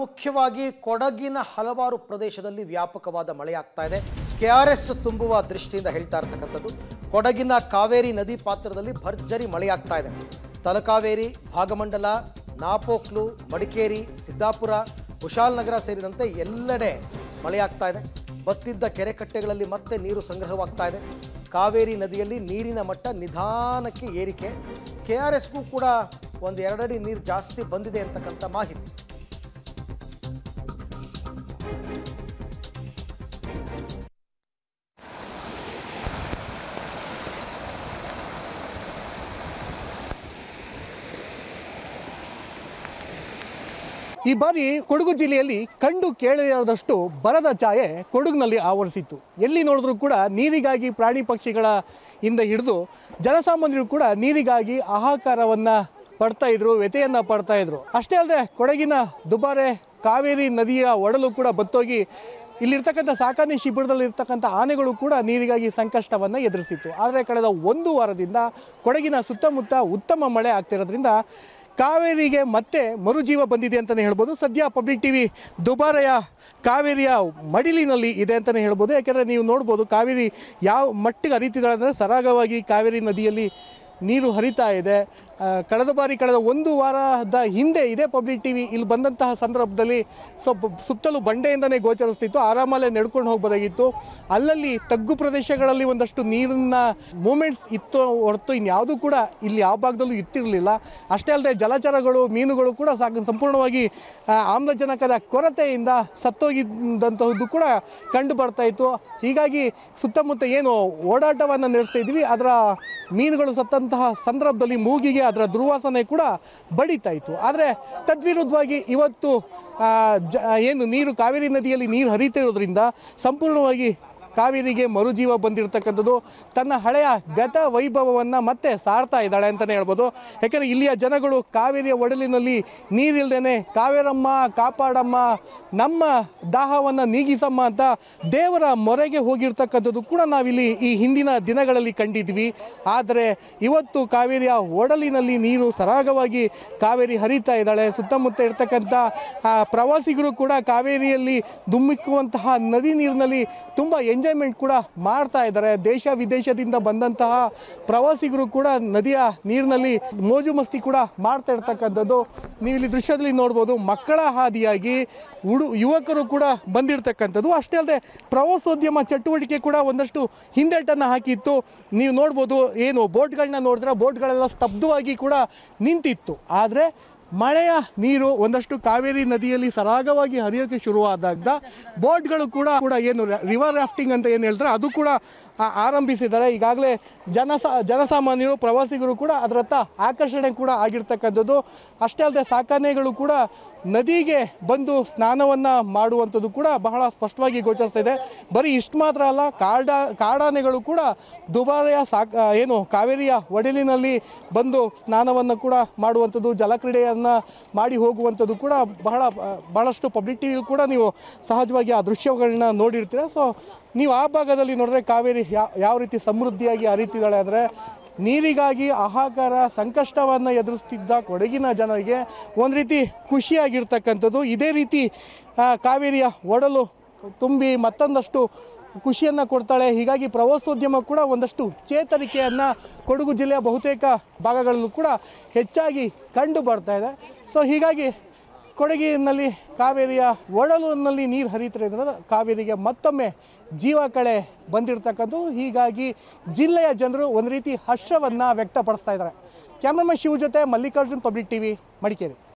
ಮುಖ್ಯವಾಗಿ ಕೊಡಗಿನ ಹಲವಾರು ಪ್ರದೇಶದಲ್ಲಿ ವ್ಯಾಪಕವಾದ ಮಳೆಯಾಗ್ತಾ ಇದೆ ಕೆ ಆರ್ ಎಸ್ ತುಂಬುವ ದೃಷ್ಟಿಯಿಂದ ಹೇಳ್ತಾ ಇರ್ತಕ್ಕಂಥದ್ದು ಕೊಡಗಿನ ಕಾವೇರಿ ನದಿ ಪಾತ್ರದಲ್ಲಿ ಭರ್ಜರಿ ಮಳೆಯಾಗ್ತಾ ಇದೆ ತಲಕಾವೇರಿ ಭಾಗಮಂಡಲ ನಾಪೋಕ್ಲು ಮಡಿಕೇರಿ ಸಿದ್ದಾಪುರ ಕುಶಾಲನಗರ ಸೇರಿದಂತೆ ಎಲ್ಲೆಡೆ ಮಳೆಯಾಗ್ತಾ ಇದೆ ಬತ್ತಿದ್ದ ಕೆರೆಕಟ್ಟೆಗಳಲ್ಲಿ ಮತ್ತೆ ನೀರು ಸಂಗ್ರಹವಾಗ್ತಾ ಇದೆ ಕಾವೇರಿ ನದಿಯಲ್ಲಿ ನೀರಿನ ಮಟ್ಟ ನಿಧಾನಕ್ಕೆ ಏರಿಕೆ ಕೆ ಆರ್ ಎಸ್ಗೂ ಕೂಡ ಒಂದು ಎರಡಡಿ ನೀರು ಜಾಸ್ತಿ ಬಂದಿದೆ ಅಂತಕ್ಕಂಥ ಮಾಹಿತಿ ಈ ಬಾರಿ ಕೊಡಗು ಜಿಲ್ಲೆಯಲ್ಲಿ ಕಂಡು ಕೇಳಲಾರದಷ್ಟು ಬರದ ಛಾಯೆ ಕೊಡಗಿನಲ್ಲಿ ಆವರಿಸಿತ್ತು ಎಲ್ಲಿ ನೋಡಿದ್ರು ಕೂಡ ನೀರಿಗಾಗಿ ಪ್ರಾಣಿ ಪಕ್ಷಿಗಳ ಹಿಂದೆ ಹಿಡಿದು ಜನಸಾಮಾನ್ಯರು ಕೂಡ ನೀರಿಗಾಗಿ ಆಹಾಕಾರವನ್ನ ಪಡ್ತಾ ಇದ್ರು ವ್ಯತೆಯನ್ನ ಪಡ್ತಾ ಇದ್ರು ಅಷ್ಟೇ ಅಲ್ಲದೆ ಕೊಡಗಿನ ದುಬಾರೆ ಕಾವೇರಿ ನದಿಯ ಒಡಲು ಕೂಡ ಬತ್ತೋಗಿ ಇಲ್ಲಿರ್ತಕ್ಕಂಥ ಸಾಕಾಣೆ ಇರ್ತಕ್ಕಂಥ ಆನೆಗಳು ಕೂಡ ನೀರಿಗಾಗಿ ಸಂಕಷ್ಟವನ್ನು ಎದುರಿಸಿತ್ತು ಆದರೆ ಕಳೆದ ಒಂದು ವಾರದಿಂದ ಕೊಡಗಿನ ಸುತ್ತಮುತ್ತ ಉತ್ತಮ ಮಳೆ ಆಗ್ತಿರೋದ್ರಿಂದ ಕಾವೇರಿಗೆ ಮತ್ತೆ ಮರುಜೀವ ಬಂದಿದೆ ಅಂತಲೇ ಹೇಳ್ಬೋದು ಸದ್ಯ ಪಬ್ಲಿಕ್ ಟಿ ವಿ ದುಬಾರೆಯ ಕಾವೇರಿಯ ಮಡಿಲಿನಲ್ಲಿ ಇದೆ ಅಂತಲೇ ಹೇಳ್ಬೋದು ಯಾಕೆಂದರೆ ನೀವು ನೋಡ್ಬೋದು ಕಾವೇರಿ ಯಾವ ಮಟ್ಟಿಗೆ ಹರಿತಿದ್ದಾಳೆ ಅಂದರೆ ಸರಾಗವಾಗಿ ಕಾವೇರಿ ನದಿಯಲ್ಲಿ ನೀರು ಹರಿತಾ ಇದೆ ಕಳೆದ ಬಾರಿ ಕಳೆದ ಒಂದು ವಾರದ ಹಿಂದೆ ಇದೇ ಪಬ್ಲಿಕ್ ಟಿವಿ ಇಲ್ಲಿ ಬಂದಂತಹ ಸಂದರ್ಭದಲ್ಲಿ ಸ್ವಲ್ಪ ಸುತ್ತಲೂ ಬಂಡೆಯಿಂದನೇ ಗೋಚರಿಸ್ತಿತ್ತು ಆರಾಮಲ್ಲೇ ನಡ್ಕೊಂಡು ಹೋಗ್ಬೋದಾಗಿತ್ತು ಅಲ್ಲಲ್ಲಿ ತಗ್ಗು ಪ್ರದೇಶಗಳಲ್ಲಿ ಒಂದಷ್ಟು ನೀರಿನ ಮೂಮೆಂಟ್ಸ್ ಇತ್ತು ಹೊರತು ಇನ್ಯಾವುದೂ ಕೂಡ ಇಲ್ಲಿ ಯಾವ ಭಾಗದಲ್ಲೂ ಇತ್ತಿರಲಿಲ್ಲ ಅಷ್ಟೇ ಅಲ್ಲದೆ ಜಲಚರಗಳು ಮೀನುಗಳು ಕೂಡ ಸಾಕು ಸಂಪೂರ್ಣವಾಗಿ ಆಮ್ಲಜನಕದ ಕೊರತೆಯಿಂದ ಸತ್ತೋಗಿದ್ದಂತಹದ್ದು ಕೂಡ ಕಂಡು ಬರ್ತಾ ಇತ್ತು ಹೀಗಾಗಿ ಸುತ್ತಮುತ್ತ ಏನು ಓಡಾಟವನ್ನು ನಡೆಸ್ತಾ ಇದ್ವಿ ಅದರ ಮೀನುಗಳು ಸತ್ತಂತಹ ಸಂದರ್ಭದಲ್ಲಿ ಮೂಗಿಗೆ ಅದರ ದುರ್ವಾಸನೆ ಕೂಡ ಬಡಿತಾ ಇತ್ತು ಆದರೆ ತದ್ವಿರುದ್ಧವಾಗಿ ಇವತ್ತು ಏನು ನೀರು ಕಾವೇರಿ ನದಿಯಲ್ಲಿ ನೀರು ಹರಿತಿರೋದ್ರಿಂದ ಸಂಪೂರ್ಣವಾಗಿ ಕಾವೇರಿಗೆ ಮರುಜೀವ ಬಂದಿರತಕ್ಕಂಥದ್ದು ತನ್ನ ಹಳೆಯ ಗತ ವೈಭವವನ್ನು ಮತ್ತೆ ಸಾರ್ತಾ ಇದ್ದಾಳೆ ಅಂತಲೇ ಹೇಳ್ಬೋದು ಯಾಕೆಂದರೆ ಇಲ್ಲಿಯ ಜನಗಳು ಕಾವೇರಿಯ ಒಡಲಿನಲ್ಲಿ ನೀರಿಲ್ದೇನೆ ಕಾವೇರಮ್ಮ ಕಾಪಾಡಮ್ಮ ನಮ್ಮ ದಾಹವನ್ನು ನೀಗಿಸಮ್ಮ ಅಂತ ದೇವರ ಮೊರೆಗೆ ಹೋಗಿರ್ತಕ್ಕಂಥದ್ದು ಕೂಡ ನಾವಿಲ್ಲಿ ಈ ಹಿಂದಿನ ದಿನಗಳಲ್ಲಿ ಕಂಡಿದ್ವಿ ಆದರೆ ಇವತ್ತು ಕಾವೇರಿಯ ಒಡಲಿನಲ್ಲಿ ನೀರು ಸರಾಗವಾಗಿ ಕಾವೇರಿ ಹರಿತಾ ಇದ್ದಾಳೆ ಸುತ್ತಮುತ್ತ ಇರ್ತಕ್ಕಂಥ ಪ್ರವಾಸಿಗರು ಕೂಡ ಕಾವೇರಿಯಲ್ಲಿ ದುಮ್ಮಿಕ್ಕುವಂತಹ ನದಿ ನೀರಿನಲ್ಲಿ ತುಂಬ ಎಂಜಾಯ್ ಎಂಜಾಯ್ಮೆಂಟ್ ಕೂಡ ಮಾಡ್ತಾ ಇದ್ದಾರೆ ದೇಶ ವಿದೇಶದಿಂದ ಬಂದಂತಹ ಪ್ರವಾಸಿಗರು ಕೂಡ ನದಿಯ ನೀರಿನಲ್ಲಿ ಮೋಜು ಮಸ್ತಿ ಕೂಡ ಮಾಡ್ತಾ ಇರ್ತಕ್ಕಂಥದ್ದು ನೀವು ಇಲ್ಲಿ ದೃಶ್ಯದಲ್ಲಿ ನೋಡ್ಬೋದು ಮಕ್ಕಳ ಹಾದಿಯಾಗಿ ಹುಡು ಯುವಕರು ಕೂಡ ಬಂದಿರತಕ್ಕಂಥದ್ದು ಅಷ್ಟೇ ಅಲ್ಲದೆ ಪ್ರವಾಸೋದ್ಯಮ ಚಟುವಟಿಕೆ ಕೂಡ ಒಂದಷ್ಟು ಹಿಂದೆಟನ್ನು ಹಾಕಿತ್ತು ನೀವು ನೋಡ್ಬೋದು ಏನು ಬೋಟ್ಗಳನ್ನ ನೋಡಿದ್ರೆ ಬೋಟ್ಗಳೆಲ್ಲ ಸ್ತಬ್ಧವಾಗಿ ಕೂಡ ನಿಂತಿತ್ತು ಆದರೆ ಮಳೆಯ ನೀರು ಒಂದಷ್ಟು ಕಾವೇರಿ ನದಿಯಲ್ಲಿ ಸರಾಗವಾಗಿ ಹರಿಯೋಕೆ ಶುರುವಾದಾಗ ಬೋಟ್ಗಳು ಕೂಡ ಕೂಡ ಏನು ರಿವರ್ ರಾಫ್ಟಿಂಗ್ ಅಂತ ಏನು ಹೇಳಿದ್ರೆ ಅದು ಕೂಡ ಆರಂಭಿಸಿದ್ದಾರೆ ಈಗಾಗಲೇ ಜನಸ ಜನಸಾಮಾನ್ಯರು ಪ್ರವಾಸಿಗರು ಕೂಡ ಅದರತ್ತ ಆಕರ್ಷಣೆ ಕೂಡ ಆಗಿರ್ತಕ್ಕಂಥದ್ದು ಅಷ್ಟೇ ಅಲ್ಲದೆ ಸಾಕಾನೆಗಳು ಕೂಡ ನದಿಗೆ ಬಂದು ಸ್ನಾನವನ್ನು ಮಾಡುವಂಥದ್ದು ಕೂಡ ಬಹಳ ಸ್ಪಷ್ಟವಾಗಿ ಗೋಚರಿಸ್ತಾ ಇದೆ ಬರೀ ಇಷ್ಟು ಮಾತ್ರ ಅಲ್ಲ ಕಾಡ ಕಾಡಾನೆಗಳು ಕೂಡ ದುಬಾರಿಯ ಸಾಕ ಏನು ಕಾವೇರಿಯ ಒಡಲಿನಲ್ಲಿ ಬಂದು ಸ್ನಾನವನ್ನು ಕೂಡ ಮಾಡುವಂಥದ್ದು ಜಲಕ್ರೀಡೆಯನ್ನು ಮಾಡಿ ಹೋಗುವಂಥದ್ದು ಕೂಡ ಬಹಳ ಬಹಳಷ್ಟು ಪಬ್ಲಿಕ್ ಕೂಡ ನೀವು ಸಹಜವಾಗಿ ಆ ದೃಶ್ಯಗಳನ್ನ ನೋಡಿರ್ತೀರ ಸೊ ನೀವು ಆ ಭಾಗದಲ್ಲಿ ನೋಡಿದ್ರೆ ಕಾವೇರಿ ಯಾವ ರೀತಿ ಸಮೃದ್ಧಿಯಾಗಿ ಹರಿತಿದ್ದಾಳೆ ಅಂದರೆ ನೀರಿಗಾಗಿ ಆಹಾಕಾರ ಸಂಕಷ್ಟವನ್ನು ಎದುರಿಸ್ತಿದ್ದ ಕೊಡಗಿನ ಜನರಿಗೆ ಒಂದು ರೀತಿ ಖುಷಿಯಾಗಿರ್ತಕ್ಕಂಥದ್ದು ಇದೇ ರೀತಿ ಕಾವೇರಿಯ ಒಡಲು ತುಂಬಿ ಮತ್ತೊಂದಷ್ಟು ಖುಷಿಯನ್ನು ಕೊಡ್ತಾಳೆ ಹೀಗಾಗಿ ಪ್ರವಾಸೋದ್ಯಮ ಕೂಡ ಒಂದಷ್ಟು ಚೇತರಿಕೆಯನ್ನು ಕೊಡಗು ಜಿಲ್ಲೆಯ ಬಹುತೇಕ ಭಾಗಗಳಲ್ಲೂ ಕೂಡ ಹೆಚ್ಚಾಗಿ ಕಂಡು ಬರ್ತಾ ಇದೆ ಸೊ ಹೀಗಾಗಿ ಕೊಡಗಿನಲ್ಲಿ ಕಾವೇರಿಯ ಒಡಲಿನಲ್ಲಿ ನೀರು ಹರಿತಿರೋದ್ರಿಂದ ಕಾವೇರಿಗೆ ಮತ್ತೊಮ್ಮೆ ಜೀವ ಕಳೆ ಬಂದಿರತಕ್ಕಂಥದ್ದು ಹೀಗಾಗಿ ಜಿಲ್ಲೆಯ ಜನರು ಒಂದು ರೀತಿ ಹರ್ಷವನ್ನು ವ್ಯಕ್ತಪಡಿಸ್ತಾ ಇದ್ದಾರೆ ಕ್ಯಾಮ್ರಾಮನ್ ಶಿವ ಜೊತೆ Mallikarjun public T V Madikeri